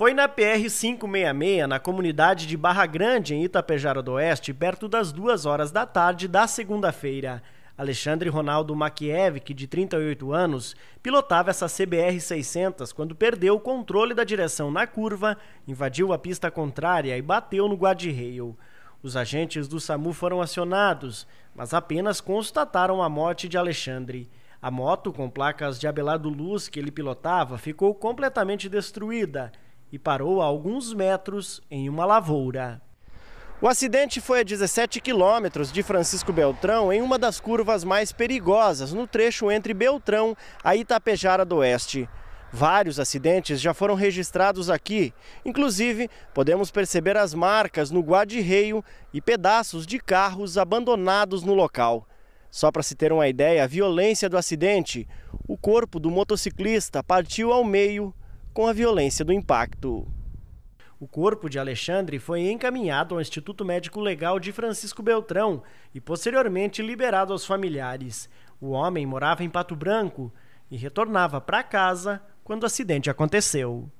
Foi na PR-566, na comunidade de Barra Grande, em Itapejara do Oeste, perto das duas horas da tarde da segunda-feira. Alexandre Ronaldo Makiewicz, de 38 anos, pilotava essa CBR 600 quando perdeu o controle da direção na curva, invadiu a pista contrária e bateu no guarda-rail. Os agentes do SAMU foram acionados, mas apenas constataram a morte de Alexandre. A moto com placas de Abelardo Luz que ele pilotava ficou completamente destruída e parou a alguns metros em uma lavoura. O acidente foi a 17 quilômetros de Francisco Beltrão, em uma das curvas mais perigosas, no trecho entre Beltrão a Itapejara do Oeste. Vários acidentes já foram registrados aqui. Inclusive, podemos perceber as marcas no guarda-reio e pedaços de carros abandonados no local. Só para se ter uma ideia, a violência do acidente, o corpo do motociclista partiu ao meio com a violência do impacto. O corpo de Alexandre foi encaminhado ao Instituto Médico Legal de Francisco Beltrão e posteriormente liberado aos familiares. O homem morava em Pato Branco e retornava para casa quando o acidente aconteceu.